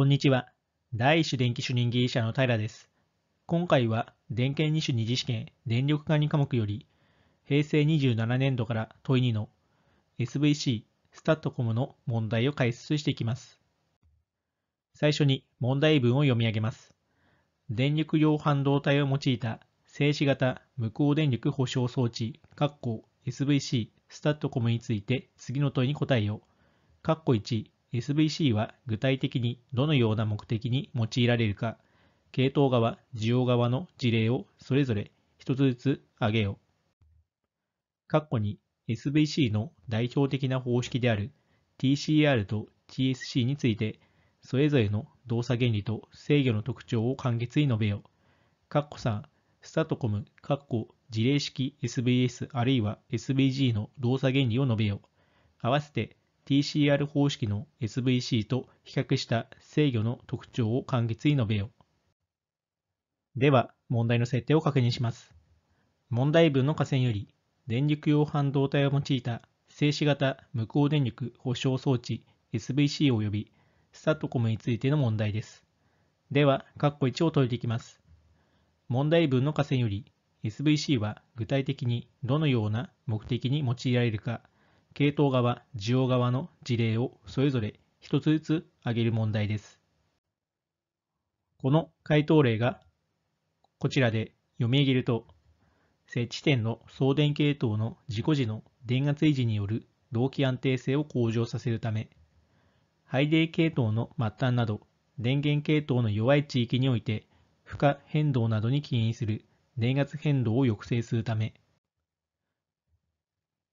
こんにちは。第一種電気主任技術者の平です。今回は、電研2種二次試験電力管理科目より、平成27年度から問い2の SVC、スタットコムの問題を解説していきます。最初に問題文を読み上げます。電力用半導体を用いた静止型無効電力保障装置、SVC、スタットコムについて次の問いに答えよう。1 SVC は具体的にどのような目的に用いられるか、系統側、需要側の事例をそれぞれ一つずつ挙げよう。括弧に SVC の代表的な方式である TCR と TSC について、それぞれの動作原理と制御の特徴を簡潔に述べよう。括弧3、スタートコム、括弧事例式 SBS あるいは SVG の動作原理を述べよう。合わせて TCR 方式の SVC と比較した制御の特徴を簡潔に述べよう。では、問題の設定を確認します。問題文の下線より、電力用半導体を用いた静止型無効電力保証装置 SVC 及びスタットコムについての問題です。では、括弧1を解いていきます。問題文の下線より、SVC は具体的にどのような目的に用いられるか系統側、需要側の事例をそれぞれ一つずつ挙げる問題です。この回答例がこちらで読み上げると、設置点の送電系統の事故時の電圧維持による動機安定性を向上させるため、配電系統の末端など、電源系統の弱い地域において、負荷変動などに起因する電圧変動を抑制するため、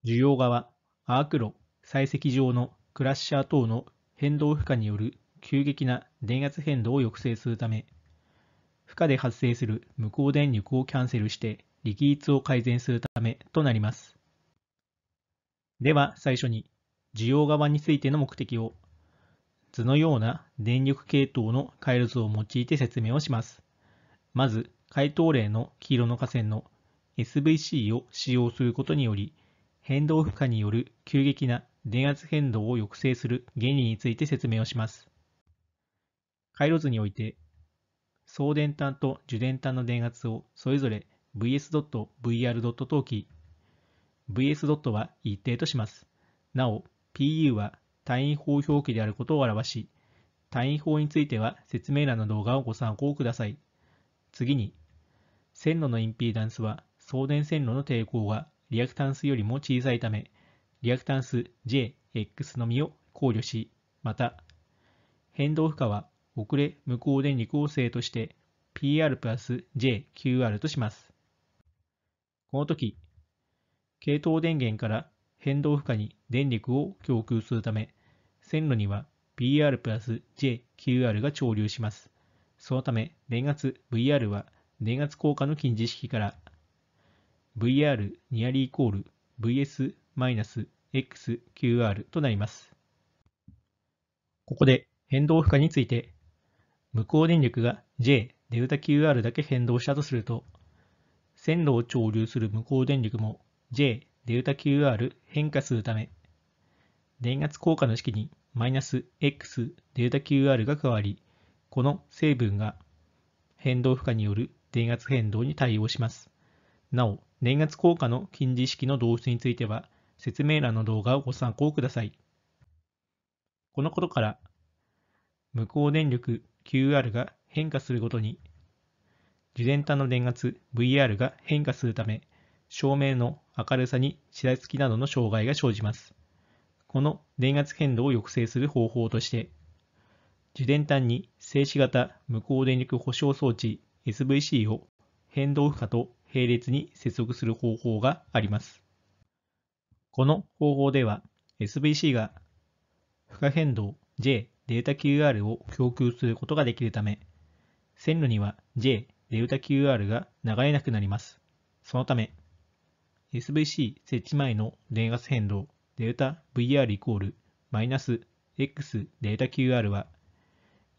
需要側、アークロ、採石場のクラッシャー等の変動負荷による急激な電圧変動を抑制するため、負荷で発生する無効電力をキャンセルして力率を改善するためとなります。では最初に、需要側についての目的を、図のような電力系統の回路図を用いて説明をします。まず、回答例の黄色の架線の SVC を使用することにより、変動負荷による急激な電圧変動を抑制する原理について説明をします。回路図において、送電端と受電端の電圧をそれぞれ vs.vr. と置き、vs. は一定とします。なお、pu は単位法表記であることを表し、単位法については説明欄の動画をご参考ください。次に、線路のインピーダンスは送電線路の抵抗がリアクタンスよりも小さいため、リアクタンス JX のみを考慮し、また、変動負荷は遅れ無効電力構成として PR プラス JQR とします。この時、系統電源から変動負荷に電力を供給するため、線路には PR プラス JQR が潮流します。そのため、電圧 VR は電圧効果の近似式から VR ニアリイコール VS-XQR となります。ここで変動負荷について、無効電力が J デルタ QR だけ変動したとすると、線路を潮流する無効電力も J デルタ QR 変化するため、電圧効果の式にマイナス X デルタ QR が加わり、この成分が変動負荷による電圧変動に対応します。なお、電圧効果の近似式の導出については、説明欄の動画をご参考ください。このことから、無効電力 QR が変化するごとに、受電端の電圧 VR が変化するため、照明の明るさに白らつきなどの障害が生じます。この電圧変動を抑制する方法として、受電端に静止型無効電力保障装置 SVC を変動負荷と並列に接続する方法があります。この方法では SVC が負荷変動 J データ QR を供給することができるため、線路には J データ QR が流れなくなります。そのため、SVC 設置前の電圧変動データ VR イコールマイナス X データ QR は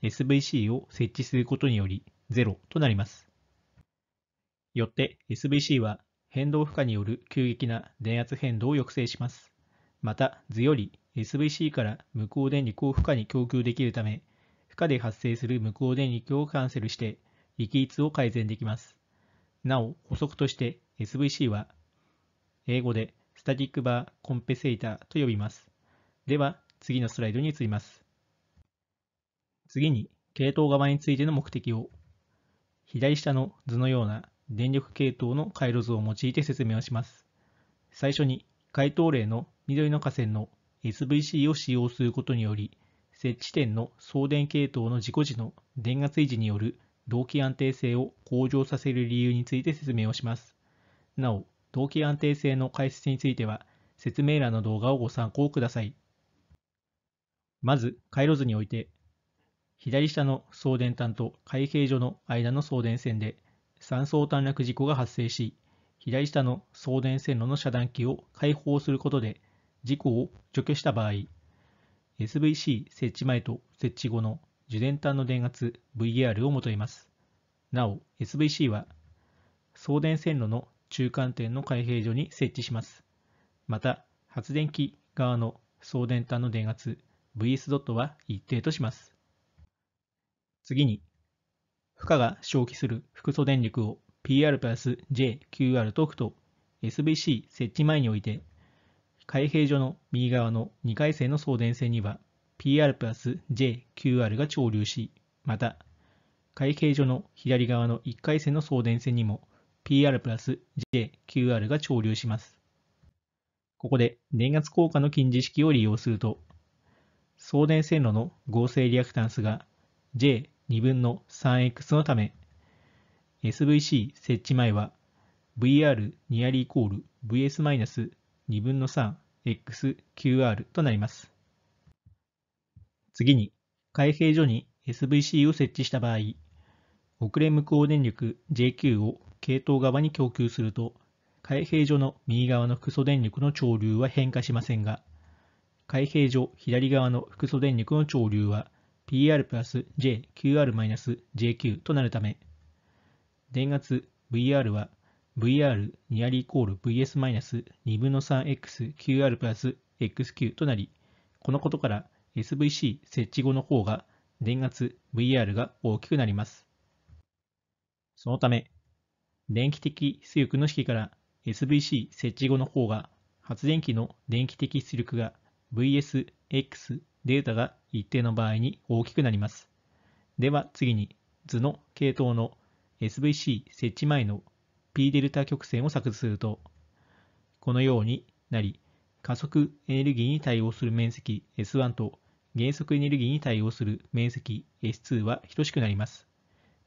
SVC を設置することにより0となります。よって SVC は変動負荷による急激な電圧変動を抑制します。また図より SVC から無効電力を負荷に供給できるため、負荷で発生する無効電力をキャンセルして、力逸を改善できます。なお、補足として SVC は、英語でスタティックバーコンペセーターと呼びます。では、次のスライドに移ります。次に、系統側についての目的を、左下の図のような電力系統の回路図を用いて説明をします。最初に、回答例の緑の河川の SVC を使用することにより、設置点の送電系統の事故時の電圧維持による動機安定性を向上させる理由について説明をします。なお、動機安定性の解説については、説明欄の動画をご参考ください。まず、回路図において、左下の送電端と開閉所の間の送電線で、三相短絡事故が発生し、左下の送電線路の遮断機を開放することで、事故を除去した場合、SVC 設置前と設置後の受電端の電圧 VAR を求めます。なお、SVC は送電線路の中間点の開閉所に設置します。また、発電機側の送電端の電圧 VS ドットは一定とします。次に、負荷が消費する複素電力を PR プラス JQR と置くと SBC 設置前において開閉所の右側の2回線の送電線には PR プラス JQR が潮流しまた開閉所の左側の1回線の送電線にも PR プラス JQR が潮流しますここで電圧効果の近似式を利用すると送電線路の合成リアクタンスが J 2分の 3x のため、SVC 設置前は VR ニアリイコール VS-2 マイナス分の 3xQR となります。次に、開閉所に SVC を設置した場合、遅れ無効電力 JQ を系統側に供給すると、開閉所の右側の複素電力の潮流は変化しませんが、開閉所左側の複素電力の潮流は PR プラス J、QR マイナス JQ となるため、電圧 VR は VR ニアリイコール VS マイナス2分の 3XQR プラス XQ となり、このことから SVC 設置後の方が電圧 VR が大きくなります。そのため、電気的出力の式から SVC 設置後の方が発電機の電気的出力が VSX データが一定の場合に大きくなります。では次に図の系統の SVC 設置前の P デルタ曲線を作図すると、このようになり、加速エネルギーに対応する面積 S1 と減速エネルギーに対応する面積 S2 は等しくなります。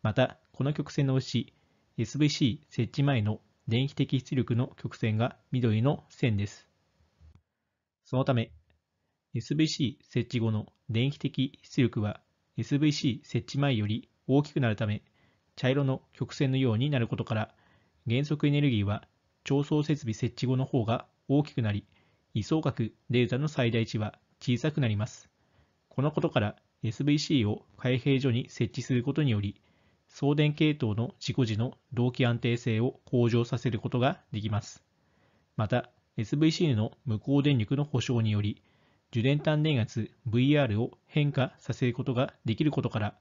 また、この曲線のうち SVC 設置前の電気的出力の曲線が緑の線です。そのため、SVC 設置後の電気的出力は SVC 設置前より大きくなるため、茶色の曲線のようになることから、原則エネルギーは調装設備設置後の方が大きくなり、位相角データの最大値は小さくなります。このことから SVC を開閉所に設置することにより、送電系統の事故時の動機安定性を向上させることができます。また、SVC の無効電力の保証により、受電単電圧 VR を変化させることができることから、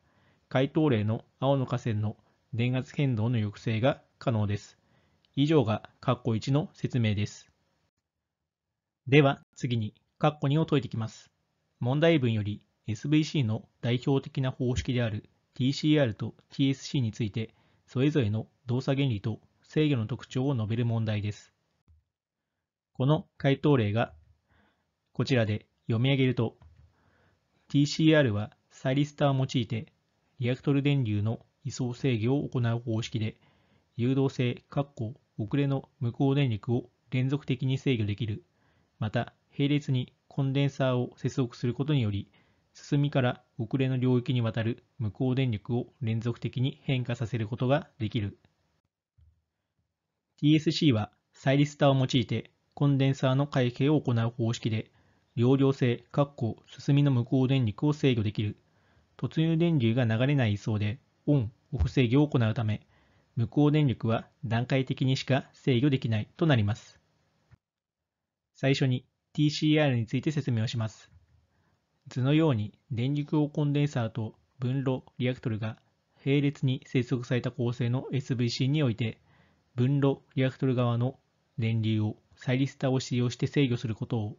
回答例の青の河川の電圧変動の抑制が可能です。以上が括弧1の説明です。では次に括弧2を解いていきます。問題文より SVC の代表的な方式である TCR と TSC について、それぞれの動作原理と制御の特徴を述べる問題です。この回答例がこちらで、読み上げると、TCR はサイリスターを用いてリアクトル電流の位相制御を行う方式で、誘導性、遅れの無効電力を連続的に制御できる、また並列にコンデンサーを接続することにより、進みから遅れの領域にわたる無効電力を連続的に変化させることができる。TSC はサイリスターを用いてコンデンサーの回計を行う方式で、容量性、括弧、進みの無効電力を制御できる。突入電流が流れない位相で、オン・オフ制御を行うため、無効電力は段階的にしか制御できないとなります。最初に TCR について説明をします。図のように電力をコンデンサーと分炉リアクトルが並列に生息された構成の SVC において、分炉リアクトル側の電流をサイリスタを使用して制御することを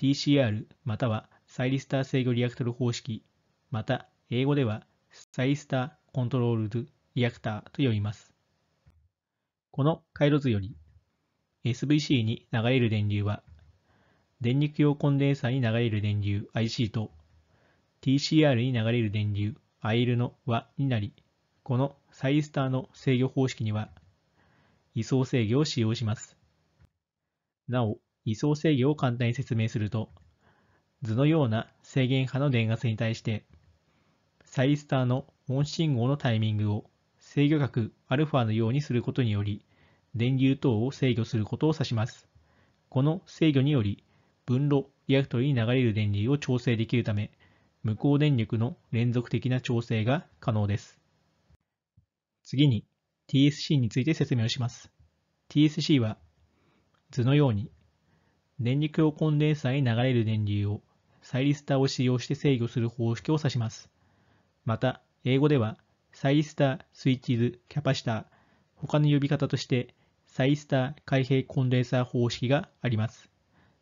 TCR またはサイリスター制御リアクトル方式、また英語ではサイリスターコントロールドリアクターと呼びます。この回路図より SVC に流れる電流は電力用コンデンサーに流れる電流 IC と TCR に流れる電流 IL の和になり、このサイリスターの制御方式には位相制御を使用します。なお、位相制御を簡単に説明すると、図のような制限波の電圧に対して、サイスターの音信号のタイミングを制御角 α のようにすることにより、電流等を制御することを指します。この制御により、分路リアクトに流れる電流を調整できるため、無効電力の連続的な調整が可能です。次に TSC について説明をします。TSC は図のように電力用コンデンサーに流れる電流をサイリスターを使用して制御する方式を指します。また、英語では、サイリスター、スイッチズ、キャパシター、他の呼び方として、サイリスター開閉コンデンサー方式があります。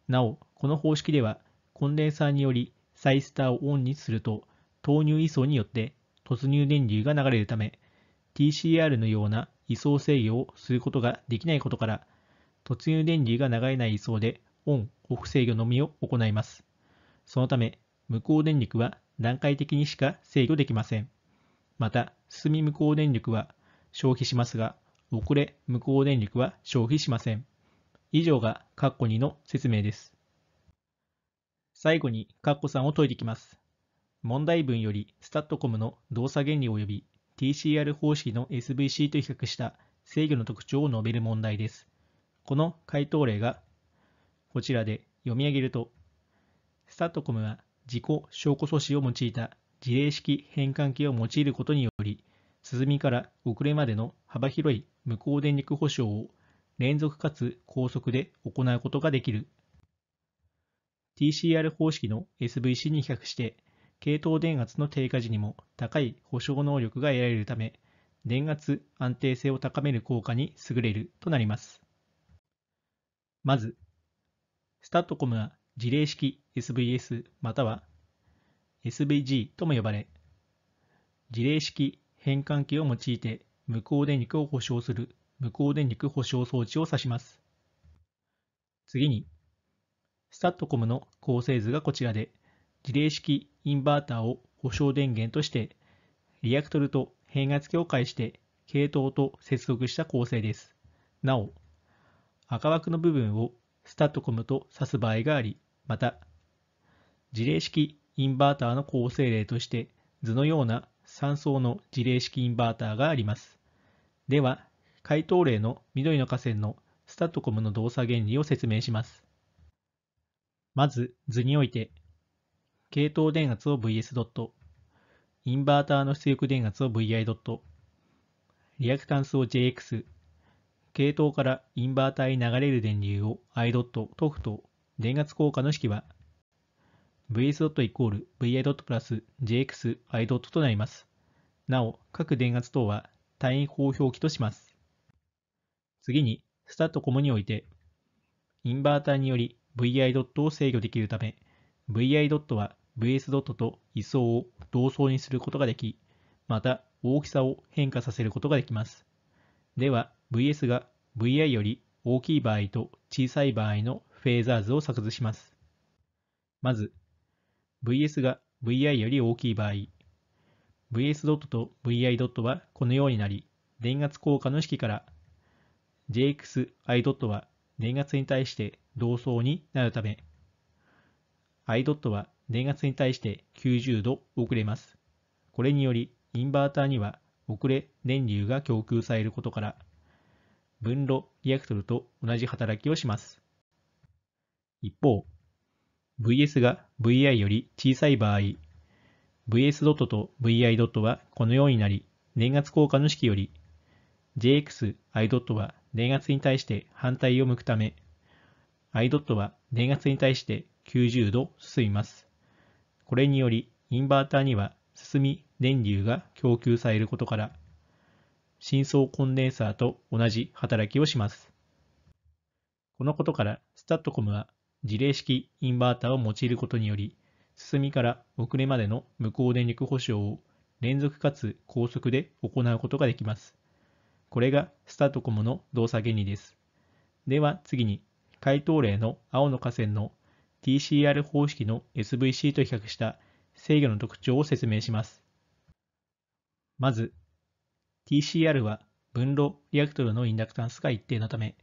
なお、この方式では、コンデンサーによりサイスターをオンにすると、投入位相によって突入電流が流れるため、TCR のような位相制御をすることができないことから、突入電流が流れない位相でオン・オフ制御のみを行います。そのため、無効電力は段階的にしか制御できません。また、進み無効電力は消費しますが、遅れ無効電力は消費しません。以上が括弧2の説明です。最後に括弧3を解いていきます。問題文よりスタットコムの動作原理及び TCR 方式の SVC と比較した制御の特徴を述べる問題です。この回答例がこちらで読み上げると、スタットコムは自己証拠素子を用いた事例式変換器を用いることにより、みから遅れまでの幅広い無効電力保障を連続かつ高速で行うことができる。TCR 方式の SVC に比較して、系統電圧の低下時にも高い保証能力が得られるため、電圧安定性を高める効果に優れるとなります。まず、スタッドコムは事例式 SVS または SVG とも呼ばれ、事例式変換器を用いて無効電力を保証する無効電力保証装置を指します。次に、スタッドコムの構成図がこちらで、事例式インバータを保証電源として、リアクトルと変圧器を介して系統と接続した構成です。なお、赤枠の部分をスタッドコムと指す場合があり、また、事例式インバーターの構成例として、図のような3層の事例式インバーターがあります。では、回答例の緑の河川のスタッドコムの動作原理を説明します。まず、図において、系統電圧を VS ドット、インバーターの出力電圧を VI ドット、リアクタンスを JX、系統からインバータへ流れる電流を I ドットと付と電圧効果の式は VS ドットイコール VI ドットプラス JXI ドットとなります。なお、各電圧等は単位法表記とします。次に、スタとコモにおいて、インバータにより VI ドットを制御できるため、VI ドットは VS ドットと位相を同層にすることができ、また大きさを変化させることができます。では、VS が VI より大きい場合と小さい場合のフェーザー図を作図します。まず、VS が VI より大きい場合、VS ドットと VI ドットはこのようになり、電圧効果の式から JXI ドットは電圧に対して同層になるため、I ドットは電圧に対して90度遅れます。これにより、インバーターには遅れ電流が供給されることから、分路リアクトルと同じ働きをします。一方、VS が VI より小さい場合、VS ドットと VI ドットはこのようになり、電圧効果の式より、JXI ドットは電圧に対して反対を向くため、I ドットは電圧に対して90度進みます。これにより、インバータには進み電流が供給されることから、深層コンデンサーと同じ働きをします。このことから、スタッ c コムは事例式インバータを用いることにより、進みから遅れまでの無効電力保証を連続かつ高速で行うことができます。これがスタートコムの動作原理です。では次に、回答例の青の河川の TCR 方式の SVC と比較した制御の特徴を説明します。まず、TCR は分炉リアクトルのインダクタンスが一定なため、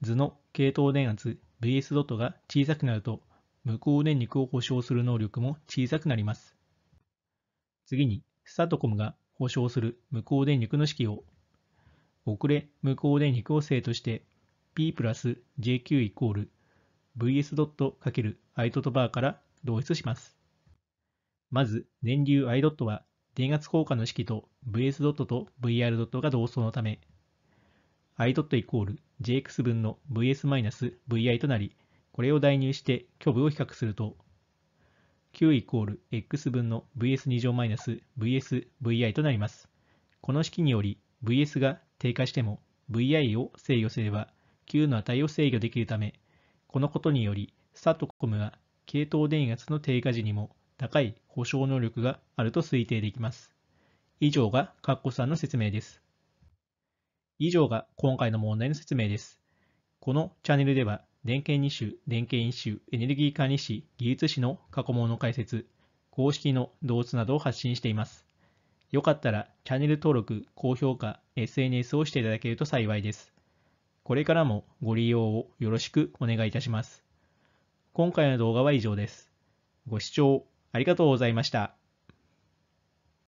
図の系統電圧 VS ドットが小さくなると、無効電力を保証する能力も小さくなります。次に、スタートコムが保証する無効電力の式を、遅れ無効電力を正として、P プラス JQ イコール VS ドット× I ドットバーから導出します。まず、電流 I ドットは電圧効果の式と VS ドットと VR ドットが同層のため、i ドットイコール jx 分の vs-vi マイナスとなり、これを代入して虚部を比較すると、q イコール x 分の vs2 乗マイナス -vsvi となります。この式により vs が低下しても vi を制御すれば q の値を制御できるため、このことにより、サとコムは系統電圧の低下時にも高い保証能力があると推定できます。以上がカッコさんの説明です。以上が今回の問題の説明です。このチャンネルでは、電研2種、電研1種、エネルギー管理士、技術士の過去問の解説、公式の動物などを発信しています。よかったらチャンネル登録、高評価、SNS をしていただけると幸いです。これからもご利用をよろしくお願いいたします。今回の動画は以上です。ご視聴ありがとうございました。